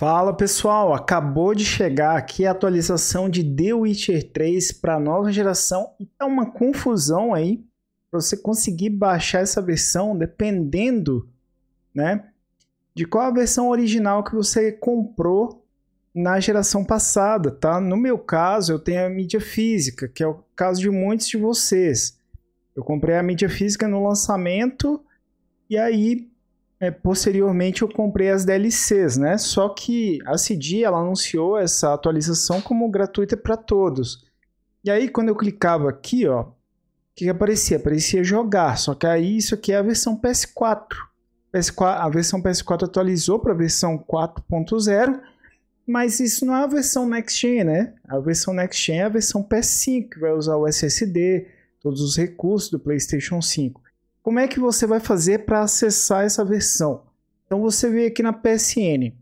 Fala pessoal, acabou de chegar aqui a atualização de The Witcher 3 para nova geração e é uma confusão aí para você conseguir baixar essa versão dependendo, né, de qual a versão original que você comprou na geração passada, tá? No meu caso, eu tenho a mídia física, que é o caso de muitos de vocês. Eu comprei a mídia física no lançamento e aí é, posteriormente eu comprei as DLCs, né? Só que a CD ela anunciou essa atualização como gratuita para todos. E aí quando eu clicava aqui, ó, o que, que aparecia? Aparecia jogar. Só que aí isso aqui é a versão PS4. PS4 a versão PS4 atualizou para a versão 4.0 mas isso não é a versão Next Gen, né? A versão Next Gen é a versão PS5, que vai usar o SSD, todos os recursos do PlayStation 5. Como é que você vai fazer para acessar essa versão? Então você vem aqui na PSN,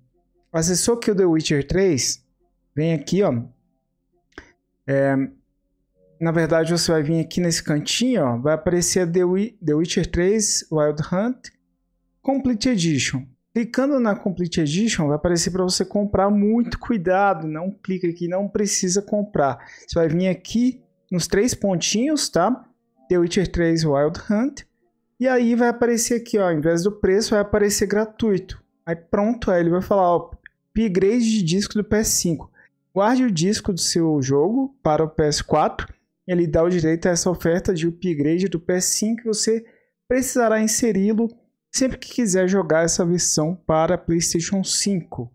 acessou aqui o The Witcher 3, vem aqui, ó. É, na verdade você vai vir aqui nesse cantinho, ó, vai aparecer The, The Witcher 3 Wild Hunt Complete Edition. Clicando na Complete Edition vai aparecer para você comprar. Muito cuidado, não clica aqui, não precisa comprar. Você vai vir aqui nos três pontinhos, tá? The Witcher 3 Wild Hunt e aí vai aparecer aqui, ó, ao invés do preço, vai aparecer gratuito. Aí pronto, aí ele vai falar, ó, upgrade de disco do PS5. Guarde o disco do seu jogo para o PS4. Ele dá o direito a essa oferta de upgrade do PS5 você precisará inseri-lo sempre que quiser jogar essa versão para PlayStation 5.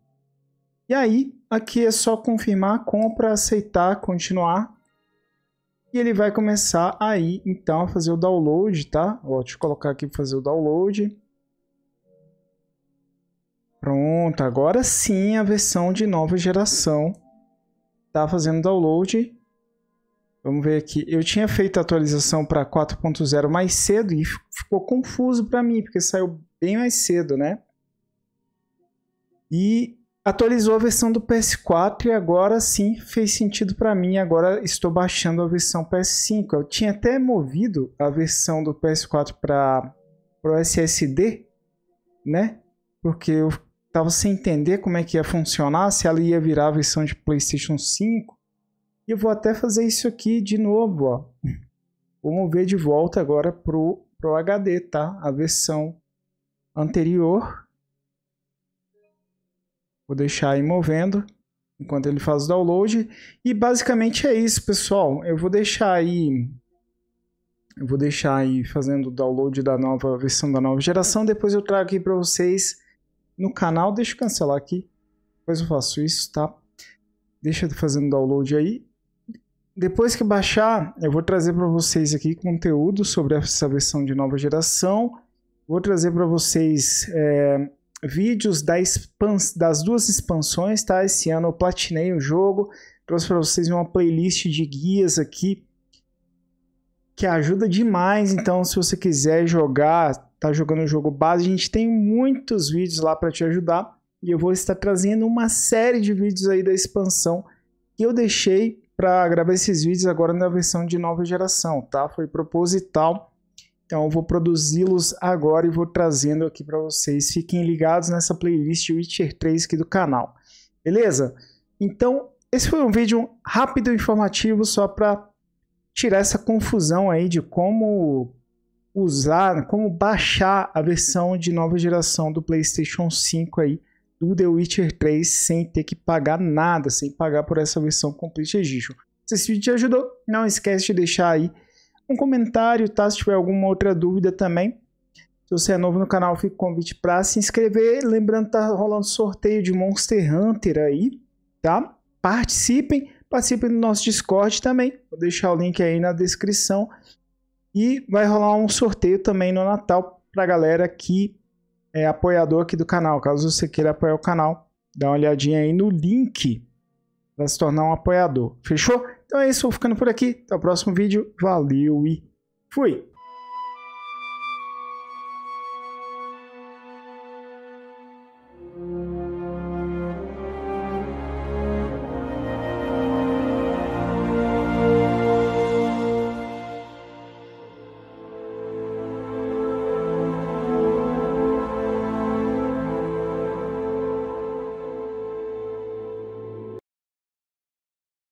E aí, aqui é só confirmar a compra, aceitar, continuar e ele vai começar aí, então, a fazer o download, tá? Ó, deixa eu colocar aqui para fazer o download. Pronto, agora sim a versão de nova geração está fazendo download. Vamos ver aqui. Eu tinha feito a atualização para 4.0 mais cedo e ficou confuso para mim, porque saiu bem mais cedo, né? E atualizou a versão do PS4 e agora sim fez sentido para mim. Agora estou baixando a versão PS5. Eu tinha até movido a versão do PS4 para o SSD, né? Porque eu estava sem entender como é que ia funcionar, se ela ia virar a versão de PlayStation 5. E eu vou até fazer isso aqui de novo, ó. Vou mover de volta agora pro pro HD, tá? A versão anterior Vou deixar aí movendo enquanto ele faz o download. E basicamente é isso, pessoal. Eu vou deixar aí eu vou deixar aí fazendo o download da nova versão da nova geração, depois eu trago aqui para vocês no canal. Deixa eu cancelar aqui. Depois eu faço isso, tá? Deixa eu fazendo download aí. Depois que baixar, eu vou trazer para vocês aqui conteúdo sobre essa versão de nova geração. Vou trazer para vocês é vídeos da das duas expansões, tá? Esse ano eu platinei o jogo, trouxe para vocês uma playlist de guias aqui que ajuda demais. Então, se você quiser jogar, tá jogando o jogo base, a gente tem muitos vídeos lá para te ajudar. E eu vou estar trazendo uma série de vídeos aí da expansão que eu deixei para gravar esses vídeos agora na versão de nova geração, tá? Foi proposital então eu vou produzi-los agora e vou trazendo aqui para vocês. Fiquem ligados nessa playlist Witcher 3 aqui do canal. Beleza? Então, esse foi um vídeo rápido e informativo só para tirar essa confusão aí de como usar, como baixar a versão de nova geração do PlayStation 5 aí do The Witcher 3 sem ter que pagar nada, sem pagar por essa versão Complete Edition. Se esse vídeo te ajudou, não esquece de deixar aí um comentário, tá? Se tiver alguma outra dúvida também. Se você é novo no canal, fica o convite para se inscrever. Lembrando que tá rolando sorteio de Monster Hunter aí, tá? Participem, participem do nosso Discord também. Vou deixar o link aí na descrição. E vai rolar um sorteio também no Natal para galera que é apoiador aqui do canal. Caso você queira apoiar o canal, dá uma olhadinha aí no link para se tornar um apoiador. Fechou? Então é isso, vou ficando por aqui. Até o próximo vídeo. Valeu e fui!